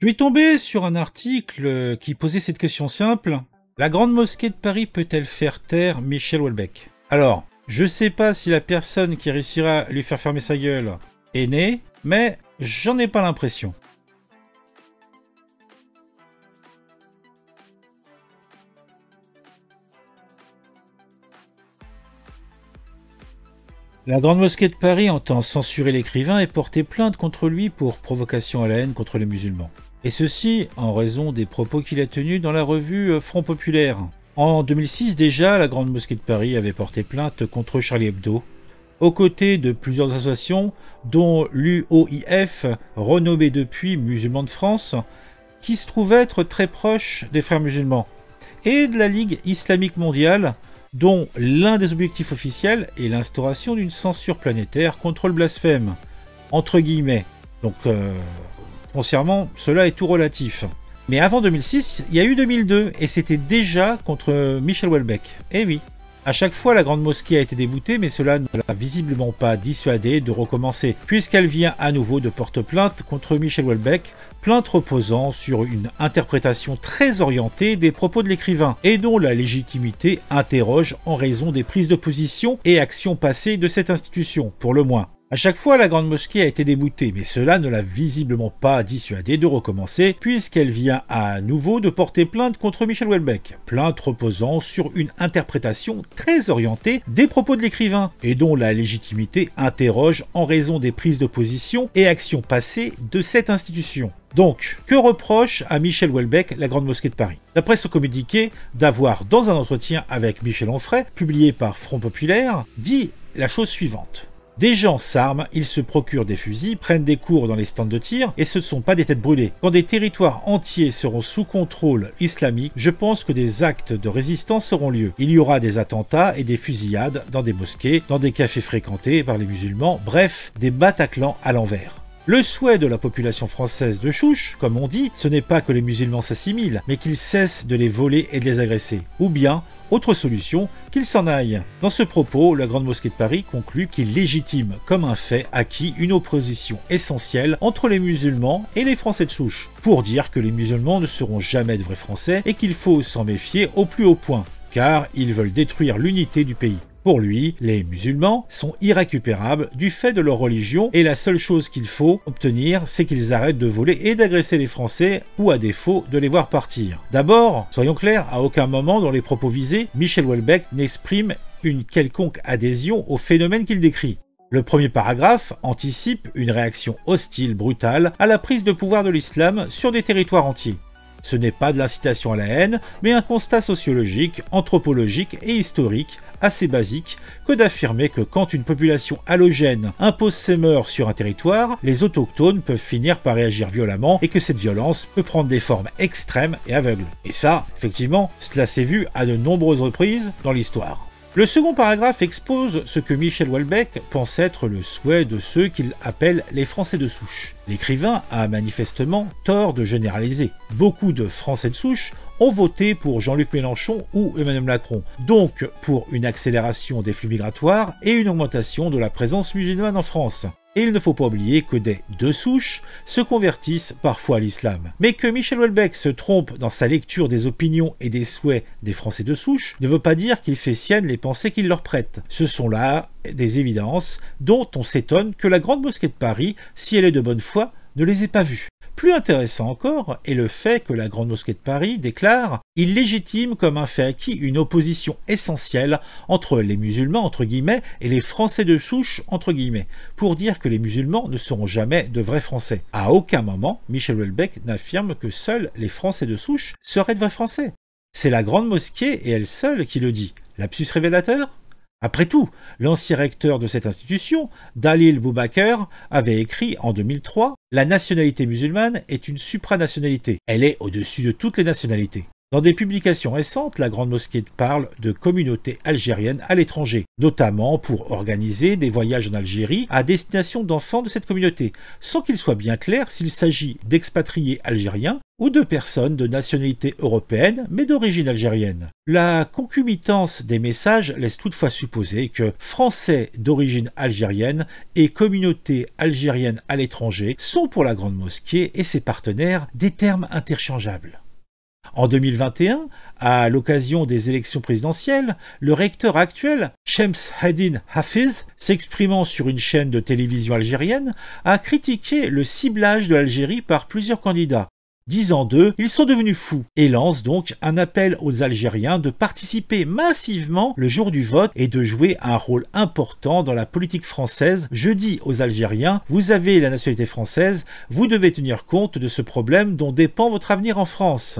Je suis tombé sur un article euh, qui posait cette question simple. La grande mosquée de Paris peut-elle faire taire Michel Houellebecq Alors, je sais pas si la personne qui réussira à lui faire fermer sa gueule est née, mais j'en ai pas l'impression. La Grande Mosquée de Paris entend censurer l'écrivain et porter plainte contre lui pour provocation à la haine contre les musulmans et ceci en raison des propos qu'il a tenus dans la revue euh, Front Populaire. En 2006 déjà, la Grande Mosquée de Paris avait porté plainte contre Charlie Hebdo, aux côtés de plusieurs associations, dont l'UOIF, renommée depuis Musulmans de France, qui se trouve être très proche des frères musulmans, et de la Ligue islamique mondiale, dont l'un des objectifs officiels est l'instauration d'une censure planétaire contre le blasphème, entre guillemets. Donc, euh, Foncièrement, cela est tout relatif. Mais avant 2006, il y a eu 2002, et c'était déjà contre Michel Houellebecq. Eh oui. À chaque fois, la grande mosquée a été déboutée, mais cela ne l'a visiblement pas dissuadée de recommencer, puisqu'elle vient à nouveau de porte plainte contre Michel Houellebecq, plainte reposant sur une interprétation très orientée des propos de l'écrivain, et dont la légitimité interroge en raison des prises de position et actions passées de cette institution, pour le moins. À chaque fois, la grande mosquée a été déboutée, mais cela ne l'a visiblement pas dissuadée de recommencer, puisqu'elle vient à nouveau de porter plainte contre Michel Houellebecq. Plainte reposant sur une interprétation très orientée des propos de l'écrivain, et dont la légitimité interroge en raison des prises de position et actions passées de cette institution. Donc, que reproche à Michel Houellebecq la Grande Mosquée de Paris D'après son communiqué, d'avoir, dans un entretien avec Michel Onfray, publié par Front Populaire, dit la chose suivante. Des gens s'arment, ils se procurent des fusils, prennent des cours dans les stands de tir, et ce ne sont pas des têtes brûlées. Quand des territoires entiers seront sous contrôle islamique, je pense que des actes de résistance auront lieu. Il y aura des attentats et des fusillades dans des mosquées, dans des cafés fréquentés par les musulmans, bref, des Bataclans à l'envers. Le souhait de la population française de Chouche, comme on dit, ce n'est pas que les musulmans s'assimilent, mais qu'ils cessent de les voler et de les agresser. Ou bien, autre solution, qu'ils s'en aillent. Dans ce propos, la Grande Mosquée de Paris conclut qu'il légitime comme un fait acquis une opposition essentielle entre les musulmans et les Français de souche, pour dire que les musulmans ne seront jamais de vrais Français et qu'il faut s'en méfier au plus haut point, car ils veulent détruire l'unité du pays. Pour lui, les musulmans sont irrécupérables du fait de leur religion et la seule chose qu'il faut obtenir, c'est qu'ils arrêtent de voler et d'agresser les Français ou à défaut de les voir partir. D'abord, soyons clairs, à aucun moment dans les propos visés, Michel Houellebecq n'exprime une quelconque adhésion au phénomène qu'il décrit. Le premier paragraphe anticipe une réaction hostile, brutale, à la prise de pouvoir de l'islam sur des territoires entiers. Ce n'est pas de l'incitation à la haine, mais un constat sociologique, anthropologique et historique assez basique que d'affirmer que quand une population halogène impose ses mœurs sur un territoire, les autochtones peuvent finir par réagir violemment et que cette violence peut prendre des formes extrêmes et aveugles. Et ça, effectivement, cela s'est vu à de nombreuses reprises dans l'histoire. Le second paragraphe expose ce que Michel Houellebecq pense être le souhait de ceux qu'il appelle les Français de souche. L'écrivain a manifestement tort de généraliser. Beaucoup de Français de souche ont voté pour Jean-Luc Mélenchon ou Emmanuel Macron, donc pour une accélération des flux migratoires et une augmentation de la présence musulmane en France et il ne faut pas oublier que des deux souches se convertissent parfois à l'islam. Mais que Michel Houellebecq se trompe dans sa lecture des opinions et des souhaits des Français de souche ne veut pas dire qu'il fait sienne les pensées qu'il leur prête. Ce sont là des évidences dont on s'étonne que la Grande Mosquée de Paris, si elle est de bonne foi, ne les ait pas vues. Plus intéressant encore est le fait que la Grande Mosquée de Paris déclare il légitime comme un fait acquis une opposition essentielle entre les musulmans entre guillemets et les Français de souche entre guillemets, pour dire que les musulmans ne seront jamais de vrais Français. À aucun moment, Michel Houellebecq n'affirme que seuls les Français de souche seraient de vrais Français. C'est la Grande Mosquée et elle seule qui le dit. Lapsus révélateur après tout, l'ancien recteur de cette institution, Dalil Boubaker, avait écrit en 2003 La nationalité musulmane est une supranationalité. Elle est au-dessus de toutes les nationalités. Dans des publications récentes, la Grande Mosquée parle de communautés algériennes à l'étranger, notamment pour organiser des voyages en Algérie à destination d'enfants de cette communauté, sans qu'il soit bien clair s'il s'agit d'expatriés algériens ou de personnes de nationalité européenne mais d'origine algérienne. La concomitance des messages laisse toutefois supposer que Français d'origine algérienne et communauté algérienne à l'étranger sont pour la Grande Mosquée et ses partenaires des termes interchangeables. En 2021, à l'occasion des élections présidentielles, le recteur actuel, Shems Hadin Hafiz, s'exprimant sur une chaîne de télévision algérienne, a critiqué le ciblage de l'Algérie par plusieurs candidats. Disant d'eux, ils sont devenus fous et lance donc un appel aux Algériens de participer massivement le jour du vote et de jouer un rôle important dans la politique française. Je dis aux Algériens, vous avez la nationalité française, vous devez tenir compte de ce problème dont dépend votre avenir en France.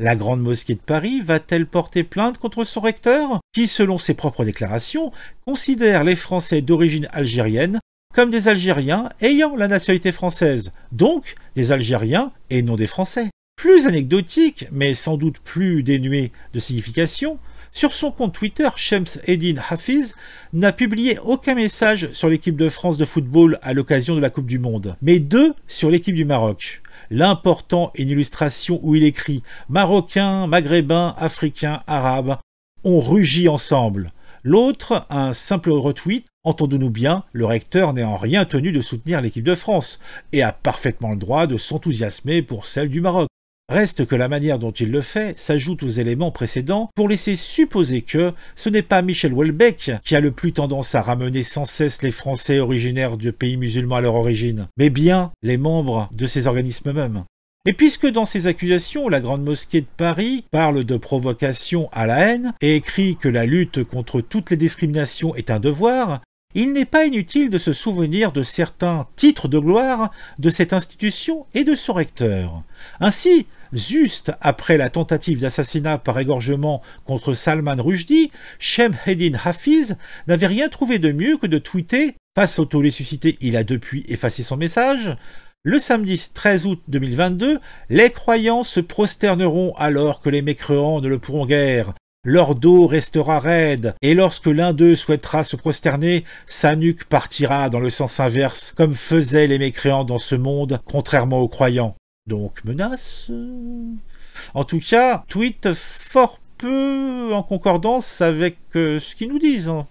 La Grande Mosquée de Paris va-t-elle porter plainte contre son recteur, qui, selon ses propres déclarations, considère les Français d'origine algérienne comme des Algériens ayant la nationalité française, donc des Algériens et non des Français Plus anecdotique, mais sans doute plus dénué de signification, sur son compte Twitter, Shems Eddin Hafiz n'a publié aucun message sur l'équipe de France de football à l'occasion de la Coupe du Monde, mais deux sur l'équipe du Maroc. L'important est une illustration où il écrit Marocains, Maghrébins, Africains, Arabes, on rugit ensemble. L'autre, un simple retweet, entendons-nous bien, le recteur n'est en rien tenu de soutenir l'équipe de France, et a parfaitement le droit de s'enthousiasmer pour celle du Maroc. Reste que la manière dont il le fait s'ajoute aux éléments précédents pour laisser supposer que ce n'est pas Michel Houellebecq qui a le plus tendance à ramener sans cesse les Français originaires du pays musulman à leur origine, mais bien les membres de ces organismes mêmes Et puisque dans ses accusations, la Grande Mosquée de Paris parle de provocation à la haine et écrit que la lutte contre toutes les discriminations est un devoir, il n'est pas inutile de se souvenir de certains titres de gloire de cette institution et de son recteur. Ainsi, juste après la tentative d'assassinat par égorgement contre Salman Rushdie, Shemheddin Hafiz n'avait rien trouvé de mieux que de tweeter Face au ressuscité, il a depuis effacé son message. Le samedi 13 août 2022, les croyants se prosterneront alors que les mécréants ne le pourront guère. Leur dos restera raide, et lorsque l'un d'eux souhaitera se prosterner, sa nuque partira dans le sens inverse, comme faisaient les mécréants dans ce monde, contrairement aux croyants. Donc menace En tout cas, tweet fort peu en concordance avec euh, ce qu'ils nous disent. Hein.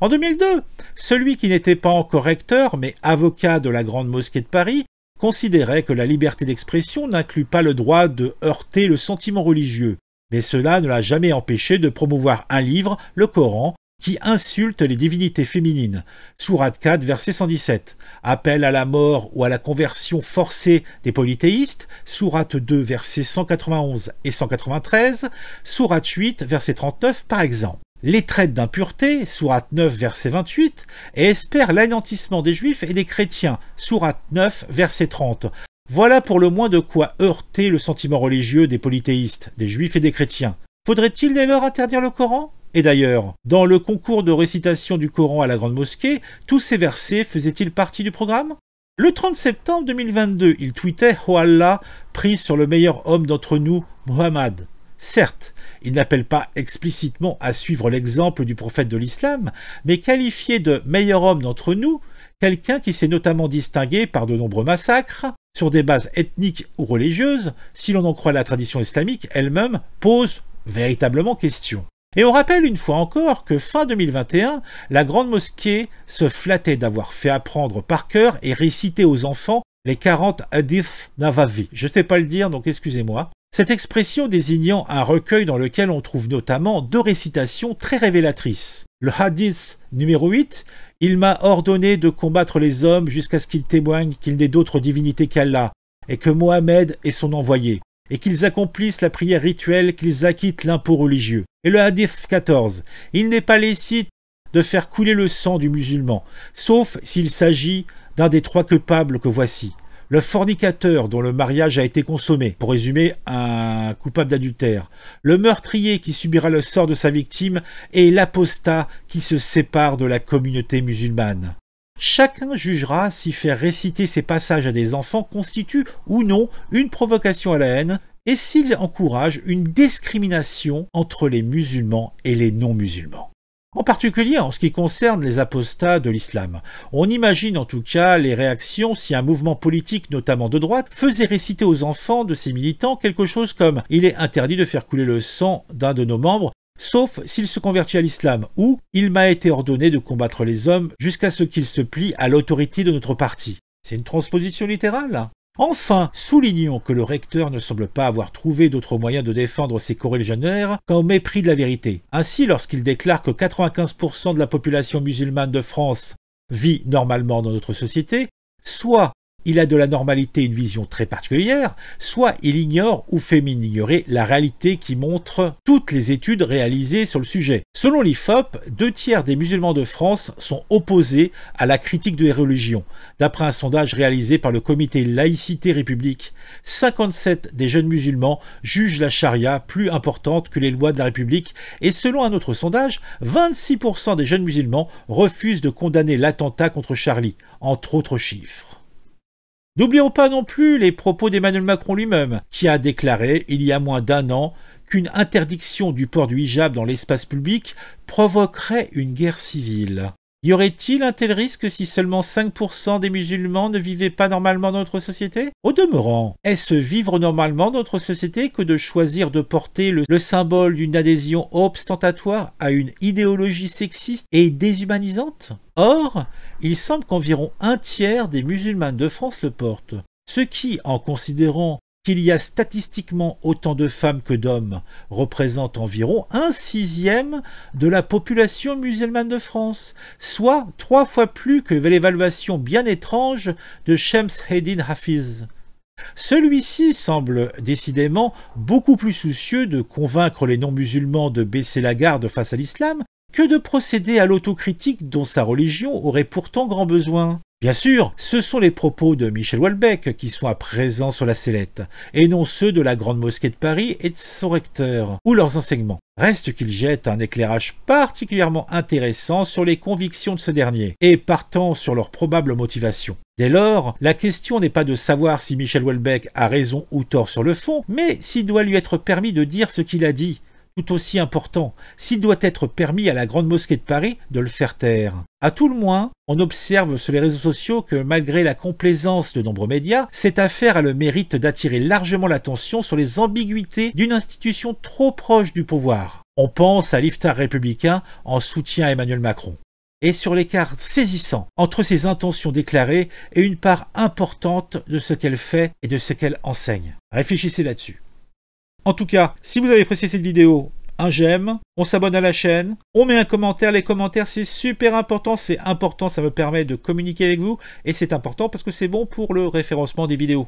En 2002, celui qui n'était pas encore recteur, mais avocat de la Grande Mosquée de Paris, considérait que la liberté d'expression n'inclut pas le droit de heurter le sentiment religieux, mais cela ne l'a jamais empêché de promouvoir un livre, le Coran, qui insulte les divinités féminines. Sourate 4, verset 117. Appel à la mort ou à la conversion forcée des polythéistes. Sourate 2, verset 191 et 193. Sourate 8, verset 39, par exemple. Les traites d'impureté, sourate 9, verset 28, et espère l'anéantissement des juifs et des chrétiens, sourate 9, verset 30. Voilà pour le moins de quoi heurter le sentiment religieux des polythéistes, des juifs et des chrétiens. Faudrait-il dès lors interdire le Coran et d'ailleurs, dans le concours de récitation du Coran à la Grande Mosquée, tous ces versets faisaient-ils partie du programme Le 30 septembre 2022, il tweetait « Oh Allah, pris sur le meilleur homme d'entre nous, Muhammad ». Certes, il n'appelle pas explicitement à suivre l'exemple du prophète de l'islam, mais qualifié de meilleur homme d'entre nous, quelqu'un qui s'est notamment distingué par de nombreux massacres, sur des bases ethniques ou religieuses, si l'on en croit la tradition islamique elle-même, pose véritablement question. Et on rappelle une fois encore que fin 2021, la Grande Mosquée se flattait d'avoir fait apprendre par cœur et réciter aux enfants les 40 hadiths Navavi. Je ne sais pas le dire, donc excusez-moi. Cette expression désignant un recueil dans lequel on trouve notamment deux récitations très révélatrices. Le hadith numéro 8, Il m'a ordonné de combattre les hommes jusqu'à ce qu'ils témoignent qu'il n'est d'autre divinité qu'Allah et que Mohammed est son envoyé et qu'ils accomplissent la prière rituelle qu'ils acquittent l'impôt religieux. Et le hadith 14. Il n'est pas licite de faire couler le sang du musulman, sauf s'il s'agit d'un des trois coupables que voici. Le fornicateur dont le mariage a été consommé, pour résumer, un coupable d'adultère. Le meurtrier qui subira le sort de sa victime et l'apostat qui se sépare de la communauté musulmane. Chacun jugera si faire réciter ces passages à des enfants constitue ou non une provocation à la haine et s'il encourage une discrimination entre les musulmans et les non-musulmans. En particulier en ce qui concerne les apostats de l'islam. On imagine en tout cas les réactions si un mouvement politique, notamment de droite, faisait réciter aux enfants de ses militants quelque chose comme Il est interdit de faire couler le sang d'un de nos membres sauf s'il se convertit à l'islam, ou il m'a été ordonné de combattre les hommes jusqu'à ce qu'ils se plient à l'autorité de notre parti. C'est une transposition littérale. Hein. Enfin, soulignons que le recteur ne semble pas avoir trouvé d'autres moyens de défendre ses corréligionnaires qu'en mépris de la vérité. Ainsi, lorsqu'il déclare que 95% de la population musulmane de France vit normalement dans notre société, soit il a de la normalité une vision très particulière, soit il ignore ou fait mine d'ignorer la réalité qui montre toutes les études réalisées sur le sujet. Selon l'IFOP, deux tiers des musulmans de France sont opposés à la critique des religions. D'après un sondage réalisé par le comité Laïcité République, 57 des jeunes musulmans jugent la charia plus importante que les lois de la République et selon un autre sondage, 26% des jeunes musulmans refusent de condamner l'attentat contre Charlie, entre autres chiffres. N'oublions pas non plus les propos d'Emmanuel Macron lui-même, qui a déclaré, il y a moins d'un an, qu'une interdiction du port du hijab dans l'espace public provoquerait une guerre civile. Y aurait-il un tel risque si seulement 5% des musulmans ne vivaient pas normalement dans notre société Au demeurant, est-ce vivre normalement dans notre société que de choisir de porter le, symbole d'une adhésion ostentatoire à une idéologie sexiste et déshumanisante Or, il semble qu'environ un tiers des musulmans de France le portent, ce qui, en considérant qu'il y a statistiquement autant de femmes que d'hommes représente environ un sixième de la population musulmane de France, soit trois fois plus que l'évaluation bien étrange de Shems Hedin Hafiz. Celui-ci semble décidément beaucoup plus soucieux de convaincre les non-musulmans de baisser la garde face à l'islam que de procéder à l'autocritique dont sa religion aurait pourtant grand besoin. Bien sûr, ce sont les propos de Michel Houellebecq qui sont à présent sur la sellette, et non ceux de la Grande Mosquée de Paris et de son recteur, ou leurs enseignements. Reste qu'il jette un éclairage particulièrement intéressant sur les convictions de ce dernier, et partant sur leurs probables motivations. Dès lors, la question n'est pas de savoir si Michel Houellebecq a raison ou tort sur le fond, mais s'il doit lui être permis de dire ce qu'il a dit, tout aussi important, s'il doit être permis à la Grande Mosquée de Paris de le faire taire. À tout le moins, on observe sur les réseaux sociaux que malgré la complaisance de nombreux médias, cette affaire a le mérite d'attirer largement l'attention sur les ambiguïtés d'une institution trop proche du pouvoir. On pense à l'iftar républicain en soutien à Emmanuel Macron et sur l'écart saisissant entre ses intentions déclarées et une part importante de ce qu'elle fait et de ce qu'elle enseigne. Réfléchissez là-dessus. En tout cas, si vous avez apprécié cette vidéo, un j'aime, on s'abonne à la chaîne, on met un commentaire, les commentaires c'est super important, c'est important, ça me permet de communiquer avec vous et c'est important parce que c'est bon pour le référencement des vidéos.